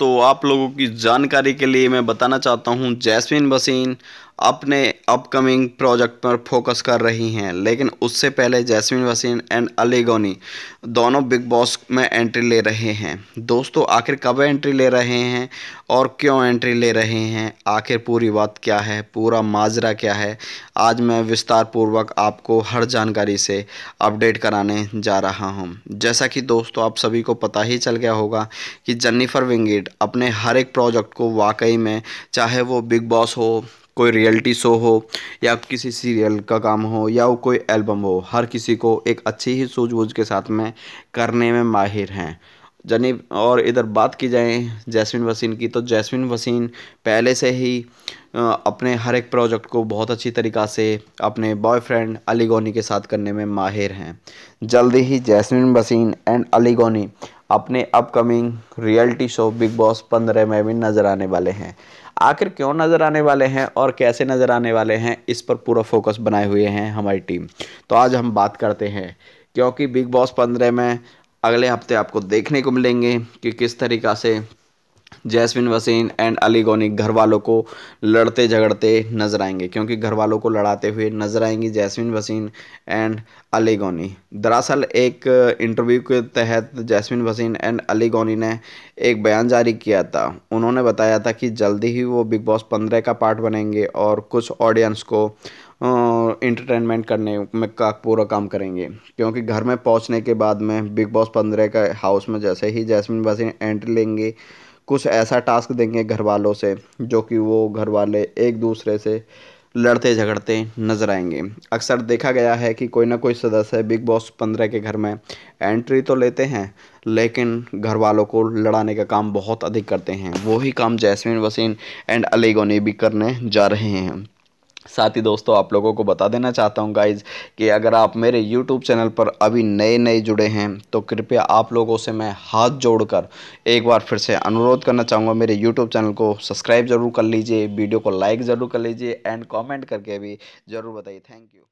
दोस्तों आप लोगों की जानकारी के लिए मैं बताना चाहता हूँ जैस्मिन बसीन अपने अपकमिंग प्रोजेक्ट पर फोकस कर रही हैं लेकिन उससे पहले जैस्मिन वसीन एंड अली गोनी दोनों बिग बॉस में एंट्री ले रहे हैं दोस्तों आखिर कब एंट्री ले रहे हैं और क्यों एंट्री ले रहे हैं आखिर पूरी बात क्या है पूरा माजरा क्या है आज मैं विस्तार पूर्वक आपको हर जानकारी से अपडेट कराने जा रहा हूँ जैसा कि दोस्तों आप सभी को पता ही चल गया होगा कि जन्नीफर विंगेट अपने हर एक प्रोजेक्ट को वाकई में चाहे वो बिग बॉस हो कोई रियलिटी शो हो या किसी सीरियल का काम हो या वो कोई एल्बम हो हर किसी को एक अच्छी ही सूझबूझ के साथ में करने में माहिर हैं जनी और इधर बात की जाए जैस्मिन वसीन की तो जैस्मिन वसीन पहले से ही अपने हर एक प्रोजेक्ट को बहुत अच्छी तरीक़ा से अपने बॉयफ्रेंड अली गोनी के साथ करने में माहिर हैं जल्दी ही जैस्मिन वसीन एंड अली गोनी अपने upcoming reality show Bigg Boss पंद्रह में भी नज़र आने वाले हैं आखिर क्यों नज़र आने वाले हैं और कैसे नज़र आने वाले हैं इस पर पूरा फोकस बनाए हुए हैं हमारी टीम तो आज हम बात करते हैं क्योंकि बिग बॉस पंद्रह में अगले हफ्ते आपको देखने को मिलेंगे कि किस तरीक़ा से जैस्मिन वसीन एंड अली गौनिक घर वालों को लड़ते झगड़ते नजर आएंगे क्योंकि घर वालों को लड़ाते हुए नजर आएंगी जैस्मिन वसीन एंड अली गौनी दरअसल एक इंटरव्यू के तहत जैस्मिन वसीन एंड अली गौनी ने एक बयान जारी किया था उन्होंने बताया था कि जल्दी ही वो बिग बॉस पंद्रह का पार्ट बनेंगे और कुछ ऑडियंस को इंटरटेनमेंट करने में का पूरा काम करेंगे क्योंकि घर में पहुंचने के बाद में बिग बॉस पंद्रह का हाउस में जैसे ही जैस्मिन वसीन एंट्री लेंगे कुछ ऐसा टास्क देंगे घर वालों से जो कि वो घर वाले एक दूसरे से लड़ते झगड़ते नजर आएंगे अक्सर देखा गया है कि कोई ना कोई सदस्य बिग बॉस पंद्रह के घर में एंट्री तो लेते हैं लेकिन घर वालों को लड़ाने का काम बहुत अधिक करते हैं वही काम जैस्मिन वसीन एंड अलीगो ने भी करने जा रहे हैं साथ ही दोस्तों आप लोगों को बता देना चाहता हूं गाइज़ कि अगर आप मेरे YouTube चैनल पर अभी नए नए जुड़े हैं तो कृपया आप लोगों से मैं हाथ जोड़कर एक बार फिर से अनुरोध करना चाहूँगा मेरे YouTube चैनल को सब्सक्राइब ज़रूर कर लीजिए वीडियो को लाइक ज़रूर कर लीजिए एंड कमेंट करके भी ज़रूर बताइए थैंक यू